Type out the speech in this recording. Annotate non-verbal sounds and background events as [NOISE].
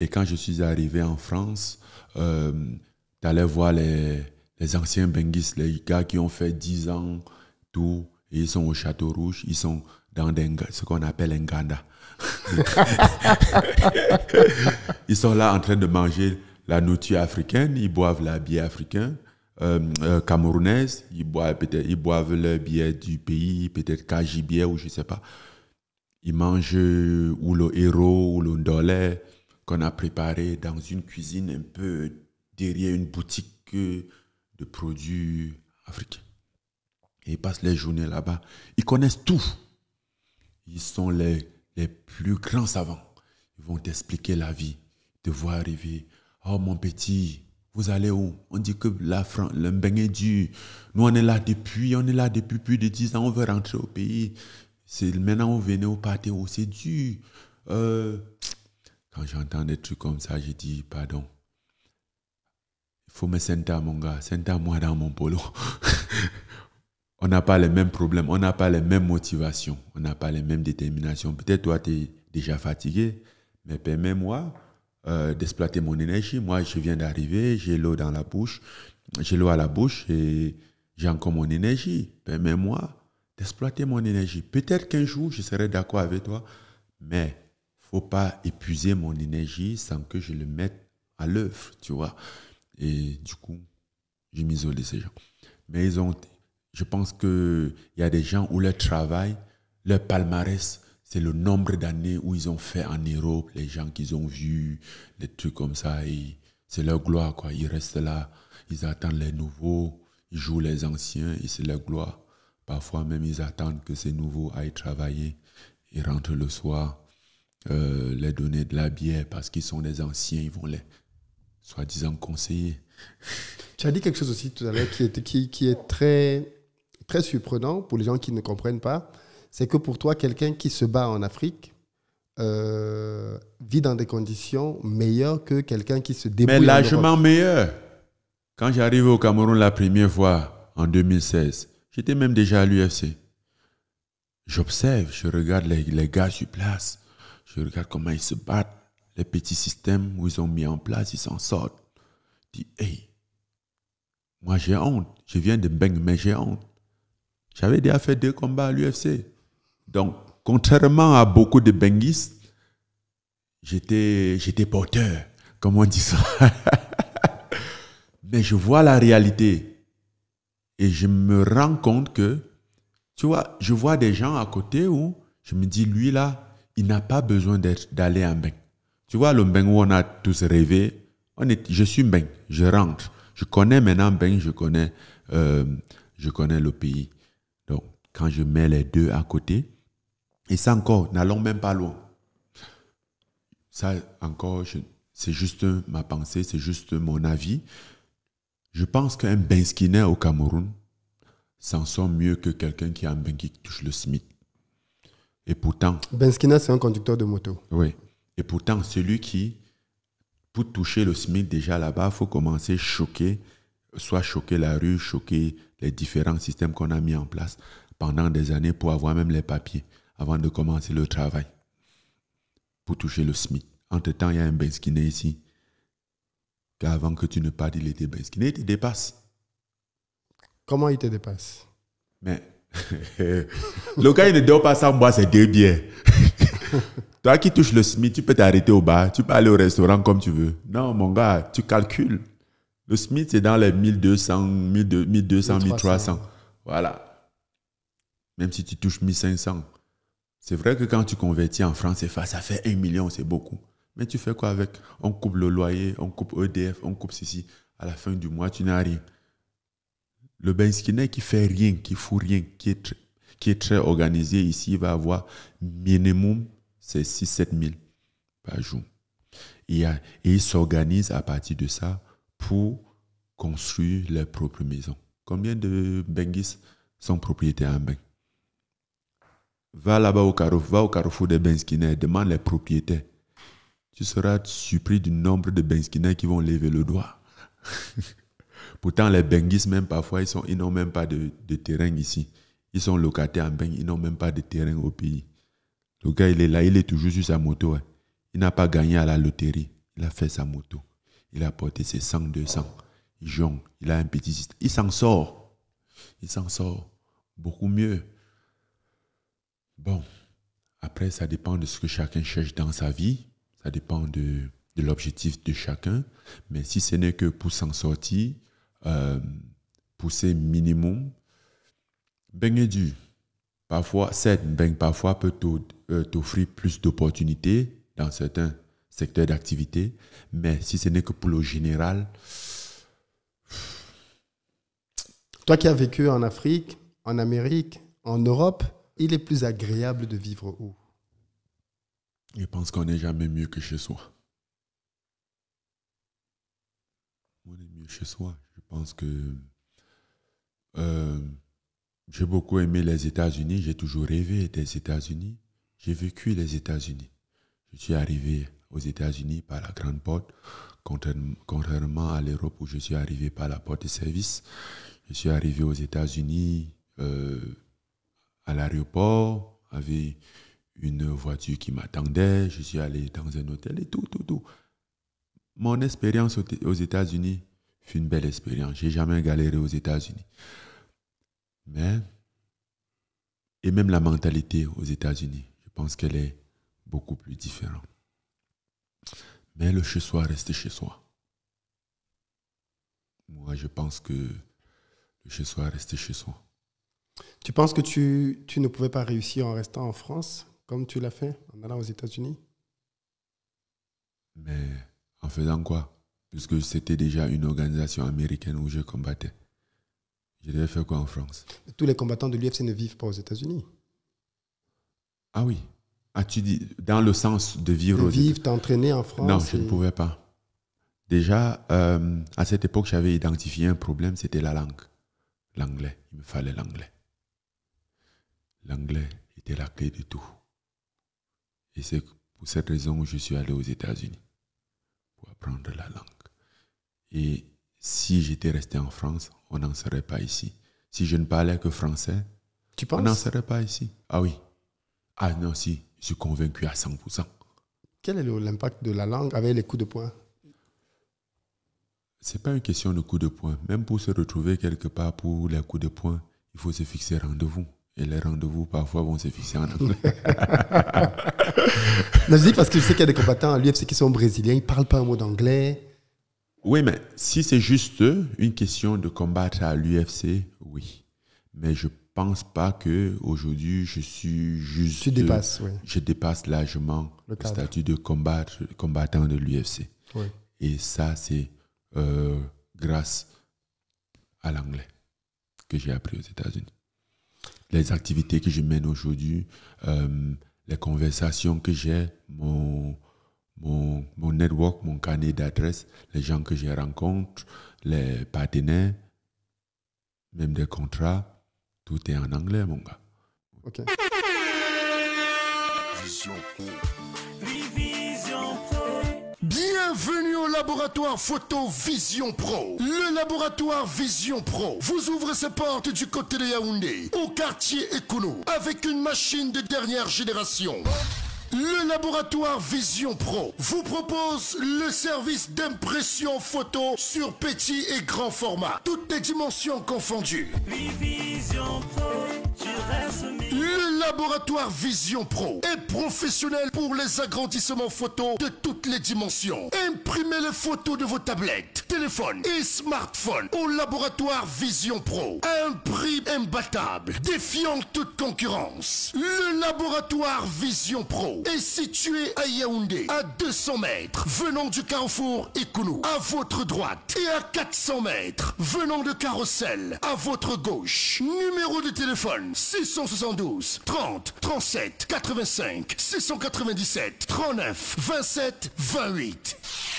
Et quand je suis arrivé en France, euh, voir les, les anciens Benguis, les gars qui ont fait 10 ans, tout, et ils sont au Château Rouge, ils sont dans ce qu'on appelle un ganda. [LAUGHS] ils sont là en train de manger la nourriture africaine, ils boivent la bière africaine, euh, euh, camerounaise, ils boivent, peut ils boivent le bière du pays, peut-être Kaji ou je ne sais pas. Ils mangent ou le héros ou le ndolé qu'on a préparé dans une cuisine un peu derrière une boutique de produits africains. Et ils passent les journées là-bas. Ils connaissent tout. Ils sont les, les plus grands savants. Ils vont t'expliquer la vie, te voir arriver. Oh mon petit, vous allez où On dit que la France, le est dur. Nous, on est là depuis, on est là depuis plus de 10 ans, on veut rentrer au pays. C'est maintenant, on venait au pâté, c'est dur. Euh, quand j'entends des trucs comme ça, je dis pardon. Il faut me sentir mon gars, sentir moi dans mon polo. [LAUGHS] on n'a pas les mêmes problèmes, on n'a pas les mêmes motivations, on n'a pas les mêmes déterminations. Peut-être toi, tu es déjà fatigué, mais permets-moi euh, d'exploiter mon énergie. Moi, je viens d'arriver, j'ai l'eau dans la bouche, j'ai l'eau à la bouche et j'ai encore mon énergie. Permets-moi d'exploiter mon énergie. Peut-être qu'un jour, je serai d'accord avec toi, mais faut pas épuiser mon énergie sans que je le mette à l'œuvre, tu vois. Et du coup, je m'isole de ces gens. Mais ils ont, je pense qu'il y a des gens où leur travail, leur palmarès, c'est le nombre d'années où ils ont fait en Europe, les gens qu'ils ont vus, les trucs comme ça. C'est leur gloire, quoi. Ils restent là, ils attendent les nouveaux, ils jouent les anciens et c'est leur gloire. Parfois même, ils attendent que ces nouveaux aillent travailler. Ils rentrent le soir, euh, les donner de la bière parce qu'ils sont des anciens, ils vont les soi-disant conseiller. Tu as dit quelque chose aussi tout à l'heure qui est, qui, qui est très, très surprenant pour les gens qui ne comprennent pas. C'est que pour toi, quelqu'un qui se bat en Afrique, euh, vit dans des conditions meilleures que quelqu'un qui se débrouille. Mais largement meilleur. Quand j'arrive au Cameroun la première fois, en 2016, j'étais même déjà à l'UFC. J'observe, je regarde les, les, gars sur place. Je regarde comment ils se battent, les petits systèmes où ils ont mis en place, ils s'en sortent. Je dis, hey, moi j'ai honte, je viens de Beng, mais j'ai honte. J'avais déjà fait deux combats à l'UFC. Donc, contrairement à beaucoup de Benguistes, j'étais, j'étais porteur, comme on dit ça. [LAUGHS] mais je vois la réalité et je me rends compte que, tu vois, je vois des gens à côté où je me dis, lui là, il n'a pas besoin d'être d'aller en bain. Tu vois, le bain où on a tous rêvé, on est, je suis bain, je rentre. Je connais maintenant bain, je connais, euh, je connais le pays. Donc, quand je mets les deux à côté, et ça encore, n'allons même pas loin. Ça encore, c'est juste ma pensée, c'est juste mon avis. Je pense qu'un bain skinner au Cameroun s'en sort mieux que quelqu'un qui a un bain qui touche le smith. Et pourtant. Benskina, c'est un conducteur de moto. Oui. Et pourtant, celui qui, pour toucher le SMIC déjà là-bas, il faut commencer à choquer, soit choquer la rue, choquer les différents systèmes qu'on a mis en place pendant des années pour avoir même les papiers avant de commencer le travail pour toucher le SMIC. Entre-temps, il y a un Benskina ici. Qu'avant que tu ne parles, il était Benskina. il te dépasse. Comment il te dépasse Mais [LAUGHS] le gars, il ne dort pas sans boire ses deux biens. [LAUGHS] Toi qui touches le smith, tu peux t'arrêter au bar, tu peux aller au restaurant comme tu veux. Non, mon gars, tu calcules. Le smith, c'est dans les 1200, 1200, 1300. Voilà. Même si tu touches 1500. C'est vrai que quand tu convertis en francs ça fait 1 million, c'est beaucoup. Mais tu fais quoi avec On coupe le loyer, on coupe EDF, on coupe ceci. À la fin du mois, tu n'as rien. Le benskine qui fait rien, qui fout rien, qui est, très organisé ici, il va avoir minimum, c'est 6-7 000 par jour. Euh, et, il s'organise à partir de ça pour construire leur propre maison. Combien de bengis sont propriétaires en Beng Va là-bas au carrefour, va au carrefour des benskine, demande les propriétaires. Tu seras surpris du nombre de benskine qui vont lever le doigt. [LAUGHS] Pourtant, les Bengis, même parfois, ils, sont, n'ont même pas de, terrain ici. Ils sont locataires en Beng, ils n'ont même pas de terrain au pays. Le gars, il est là, il est toujours sur sa moto. Hein. Il n'a pas gagné à la loterie. Il a fait sa moto. Il a porté ses 100, 200. Il Il a un petit système. Il s'en sort. Il s'en sort beaucoup mieux. Bon, après, ça dépend de ce que chacun cherche dans sa vie. Ça dépend de, de l'objectif de chacun. Mais si ce n'est que pour s'en sortir, euh, pousser minimum. Ben du. Parfois, certes, ben parfois peut euh, t'offrir plus d'opportunités dans certains secteurs d'activité, mais si ce n'est que pour le général. Toi qui as vécu en Afrique, en Amérique, en Europe, il est plus agréable de vivre où Je pense qu'on n'est jamais mieux que chez soi. chez soi. Je pense que euh, j'ai beaucoup aimé les États-Unis. J'ai toujours rêvé des États-Unis. J'ai vécu les États-Unis. Je suis arrivé aux États-Unis par la grande porte, contrairement à l'Europe où je suis arrivé par la porte de service. Je suis arrivé aux États-Unis euh, à l'aéroport avec une voiture qui m'attendait. Je suis allé dans un hôtel et tout, tout, tout. Mon expérience aux États-Unis fut une belle expérience. J'ai jamais galéré aux États-Unis. Mais, et même la mentalité aux États-Unis, je pense qu'elle est beaucoup plus différente. Mais le chez soi reste chez soi. Moi, je pense que le chez soi reste chez soi. Tu penses que tu, tu ne pouvais pas réussir en restant en France comme tu l'as fait en allant aux États-Unis Mais en faisant quoi Puisque c'était déjà une organisation américaine où je combattais. Je devais faire quoi en France Tous les combattants de l'UFC ne vivent pas aux États-Unis. Ah oui. as tu dit dans le sens de vivre de Vivre, t'entraîner en France Non, je ne pouvais pas. Déjà, euh, à cette époque, j'avais identifié un problème, c'était la langue. L'anglais, il me fallait l'anglais. L'anglais était la clé de tout. Et c'est pour cette raison que je suis allé aux États-Unis pour apprendre la langue. Et si j'étais resté en France, on n'en serait pas ici. Si je ne parlais que français, on n'en serait pas ici. Ah oui. Ah non, si, je suis convaincu à 100%. Quel est l'impact de la langue avec les coups de poing C'est pas une question de coups de poing. Même pour se retrouver quelque part pour les coups de poing, il faut se fixer rendez-vous. Et les rendez-vous, parfois, vont se fixer en anglais. [LAUGHS] je dis parce que je sais qu'il y a des combattants à l'UFC qui sont brésiliens, ils ne parlent pas un mot d'anglais. Oui, mais si c'est juste une question de combattre à l'UFC, oui. Mais je pense pas que aujourd'hui je suis juste. Tu dépasses, oui. Je dépasse largement le, statut de combattant de l'UFC. Et ça, c'est euh, grâce à l'anglais que j'ai appris aux États-Unis les activités que je mène aujourd'hui, euh, les conversations que j'ai, mon, mon, mon, network, mon carnet d'adresse, les gens que je rencontre, les partenaires, même des contrats, tout est en anglais, mon gars. Ok. Bienvenue au laboratoire Photo Vision Pro. Le laboratoire Vision Pro vous ouvre ses portes du côté de Yaoundé, au quartier Ekounou, avec une machine de dernière génération. Le laboratoire Vision Pro vous propose le service d'impression photo sur petit et grand format, toutes les dimensions confondues. Vision Pro, tu restes Laboratoire Vision Pro est professionnel pour les agrandissements photos de toutes les dimensions. Imprimez les photos de vos tablettes, téléphones et smartphones au Laboratoire Vision Pro. Un prix imbattable, défiant toute concurrence. Le Laboratoire Vision Pro est situé à Yaoundé, à 200 mètres, venant du carrefour Ekunu. à votre droite, et à 400 mètres, venant de Carrousel, à votre gauche. Numéro de téléphone 672 30, 37, 85, 697, 39, 27, 28.